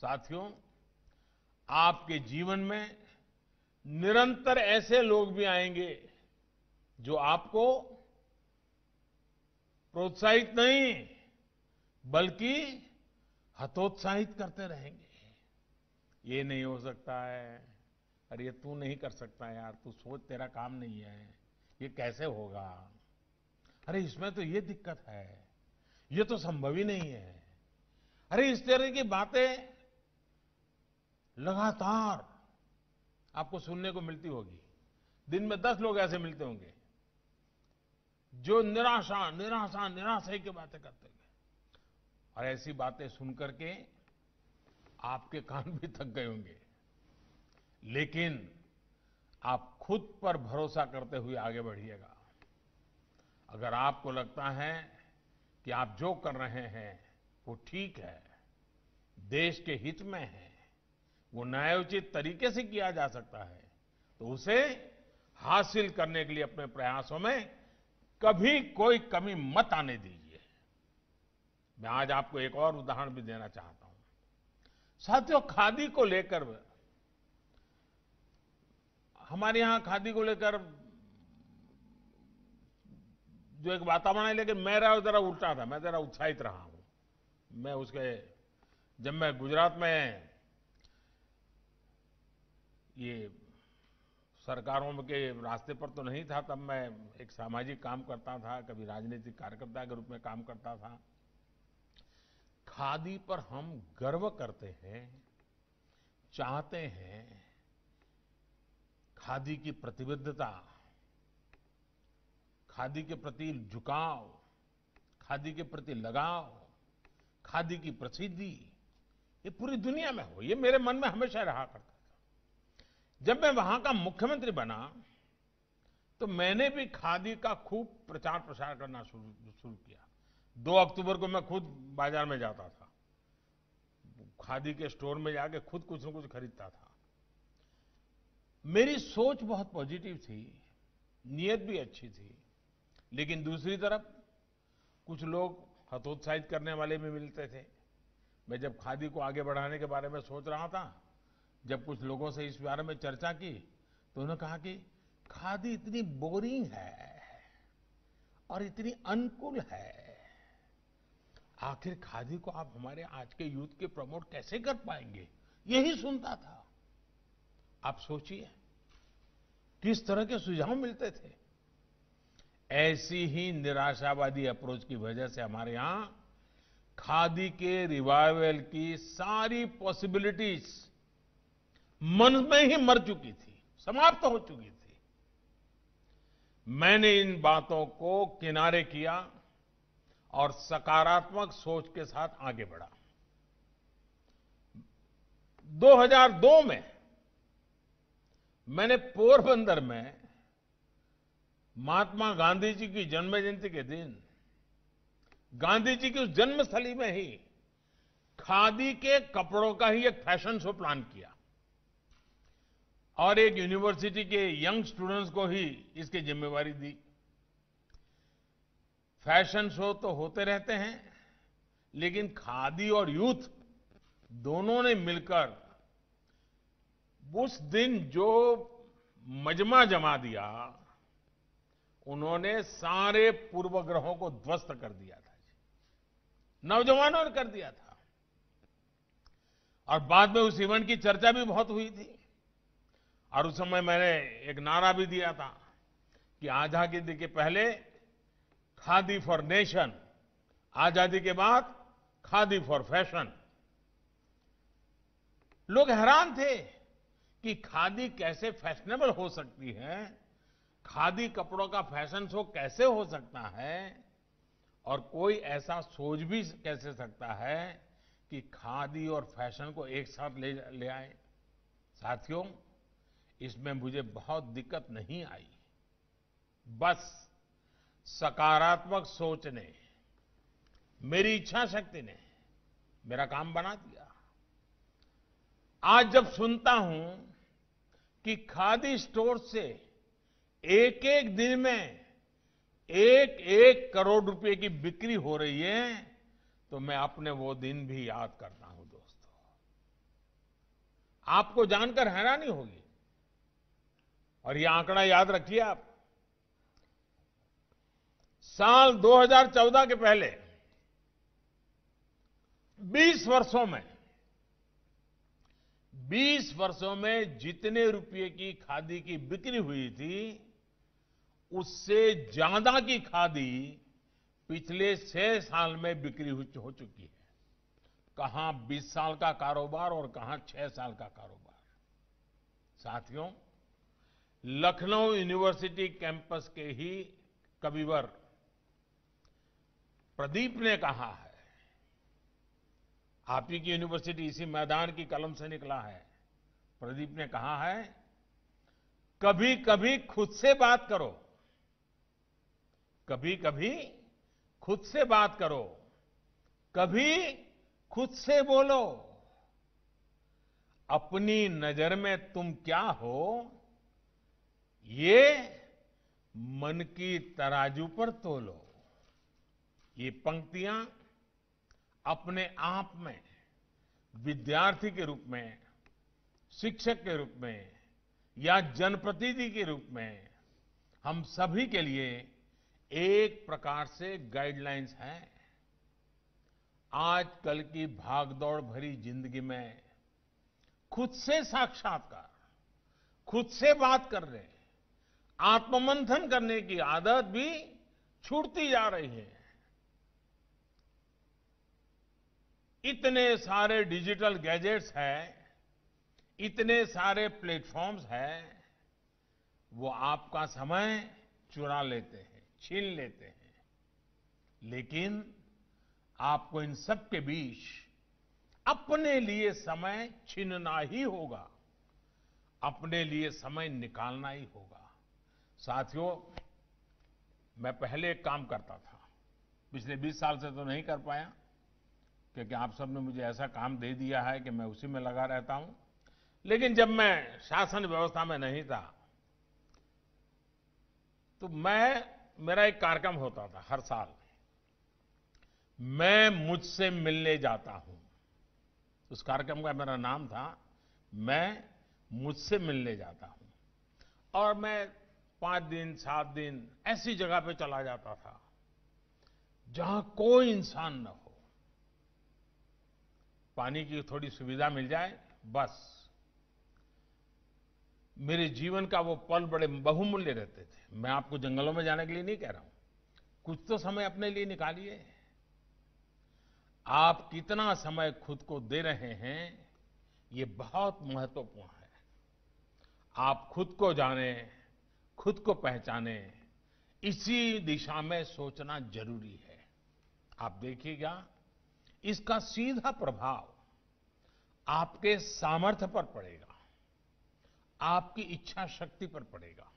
साथियों आपके जीवन में निरंतर ऐसे लोग भी आएंगे जो आपको प्रोत्साहित नहीं बल्कि हतोत्साहित करते रहेंगे ये नहीं हो सकता है अरे ये तू नहीं कर सकता यार तू सोच तेरा काम नहीं है ये कैसे होगा अरे इसमें तो ये दिक्कत है ये तो संभव ही नहीं है अरे इस तरह की बातें लगातार आपको सुनने को मिलती होगी दिन में दस लोग ऐसे मिलते होंगे जो निराशा निराशा निराशा की बातें करते हैं और ऐसी बातें सुनकर के आपके कान भी थक गए होंगे लेकिन आप खुद पर भरोसा करते हुए आगे बढ़िएगा अगर आपको लगता है कि आप जो कर रहे हैं वो ठीक है देश के हित में है वो न्यायोचित तरीके से किया जा सकता है तो उसे हासिल करने के लिए अपने प्रयासों में कभी कोई कमी मत आने दीजिए मैं आज आपको एक और उदाहरण भी देना चाहता हूं साथियों खादी को लेकर हमारे यहां खादी को लेकर जो एक वातावरण है लेकिन मेरा जरा उल्टा था मैं जरा उत्साहित रहा हूं मैं उसके जब मैं गुजरात में ये सरकारों के रास्ते पर तो नहीं था तब मैं एक सामाजिक काम करता था कभी राजनीतिक कार्यकर्ता के रूप में काम करता था खादी पर हम गर्व करते हैं चाहते हैं खादी की प्रतिबद्धता खादी के प्रति झुकाव खादी के प्रति लगाव खादी की प्रसिद्धि ये पूरी दुनिया में हो ये मेरे मन में हमेशा रहा करता जब मैं वहां का मुख्यमंत्री बना तो मैंने भी खादी का खूब प्रचार प्रसार करना शुरू किया दो अक्टूबर को मैं खुद बाजार में जाता था खादी के स्टोर में जाके खुद कुछ न कुछ खरीदता था मेरी सोच बहुत पॉजिटिव थी नीयत भी अच्छी थी लेकिन दूसरी तरफ कुछ लोग हतोत्साहित करने वाले भी मिलते थे मैं जब खादी को आगे बढ़ाने के बारे में सोच रहा था जब कुछ लोगों से इस बारे में चर्चा की तो उन्होंने कहा कि खादी इतनी बोरिंग है और इतनी अनुकूल है आखिर खादी को आप हमारे आज के यूथ के प्रमोट कैसे कर पाएंगे यही सुनता था आप सोचिए किस तरह के सुझाव मिलते थे ऐसी ही निराशावादी अप्रोच की वजह से हमारे यहां खादी के रिवाइवल की सारी पॉसिबिलिटीज़ मन में ही मर चुकी थी समाप्त तो हो चुकी थी मैंने इन बातों को किनारे किया और सकारात्मक सोच के साथ आगे बढ़ा 2002 में मैंने पोरबंदर में महात्मा गांधी जी की जन्म जयंती के दिन गांधी जी की उस जन्मस्थली में ही खादी के कपड़ों का ही एक फैशन शो प्लान किया और एक यूनिवर्सिटी के यंग स्टूडेंट्स को ही इसकी जिम्मेवारी दी फैशन शो तो होते रहते हैं लेकिन खादी और यूथ दोनों ने मिलकर उस दिन जो मजमा जमा दिया उन्होंने सारे पूर्वग्रहों को ध्वस्त कर दिया था नौजवानों ने कर दिया था और बाद में उस इवेंट की चर्चा भी बहुत हुई थी और उस समय मैंने एक नारा भी दिया था कि आजादी के पहले खादी फॉर नेशन आजादी के बाद खादी फॉर फैशन लोग हैरान थे कि खादी कैसे फैशनेबल हो सकती है खादी कपड़ों का फैशन शो कैसे हो सकता है और कोई ऐसा सोच भी कैसे सकता है कि खादी और फैशन को एक साथ ले ले आए साथियों इसमें मुझे बहुत दिक्कत नहीं आई बस सकारात्मक सोच ने मेरी इच्छा शक्ति ने मेरा काम बना दिया आज जब सुनता हूं कि खादी स्टोर से एक एक दिन में एक एक करोड़ रुपए की बिक्री हो रही है तो मैं अपने वो दिन भी याद करता हूं दोस्तों आपको जानकर हैरानी होगी और यह आंकड़ा याद रखिए आप साल 2014 के पहले 20 वर्षों में 20 वर्षों में जितने रुपए की खादी की बिक्री हुई थी उससे ज्यादा की खादी पिछले छह साल में बिक्री हो चुकी है कहां 20 साल का कारोबार और कहां छह साल का कारोबार साथियों लखनऊ यूनिवर्सिटी कैंपस के ही कविवर प्रदीप ने कहा है आप ही की यूनिवर्सिटी इसी मैदान की कलम से निकला है प्रदीप ने कहा है कभी कभी खुद से बात करो कभी कभी खुद से बात करो कभी खुद से बोलो अपनी नजर में तुम क्या हो ये मन की तराजू पर तोलो ये पंक्तियां अपने आप में विद्यार्थी के रूप में शिक्षक के रूप में या जनप्रतिनिधि के रूप में हम सभी के लिए एक प्रकार से गाइडलाइंस हैं आजकल की भागदौड़ भरी जिंदगी में खुद से साक्षात्कार खुद से बात कर रहे हैं आत्ममंथन करने की आदत भी छूटती जा रही है इतने सारे डिजिटल गैजेट्स हैं इतने सारे प्लेटफॉर्म्स हैं वो आपका समय चुरा लेते हैं छीन लेते हैं लेकिन आपको इन सब के बीच अपने लिए समय छीनना ही होगा अपने लिए समय निकालना ही होगा साथियों मैं पहले एक काम करता था पिछले 20 साल से तो नहीं कर पाया क्योंकि आप सब ने मुझे ऐसा काम दे दिया है कि मैं उसी में लगा रहता हूं लेकिन जब मैं शासन व्यवस्था में नहीं था तो मैं मेरा एक कार्यक्रम होता था हर साल मैं मुझसे मिलने जाता हूं उस कार्यक्रम का मेरा नाम था मैं मुझसे मिलने जाता हूं और मैं पांच दिन सात दिन ऐसी जगह पे चला जाता था जहां कोई इंसान न हो पानी की थोड़ी सुविधा मिल जाए बस मेरे जीवन का वो पल बड़े बहुमूल्य रहते थे मैं आपको जंगलों में जाने के लिए नहीं कह रहा हूं कुछ तो समय अपने लिए निकालिए आप कितना समय खुद को दे रहे हैं ये बहुत महत्वपूर्ण है आप खुद को जानें खुद को पहचाने इसी दिशा में सोचना जरूरी है आप देखिएगा इसका सीधा प्रभाव आपके सामर्थ्य पर पड़ेगा आपकी इच्छा शक्ति पर पड़ेगा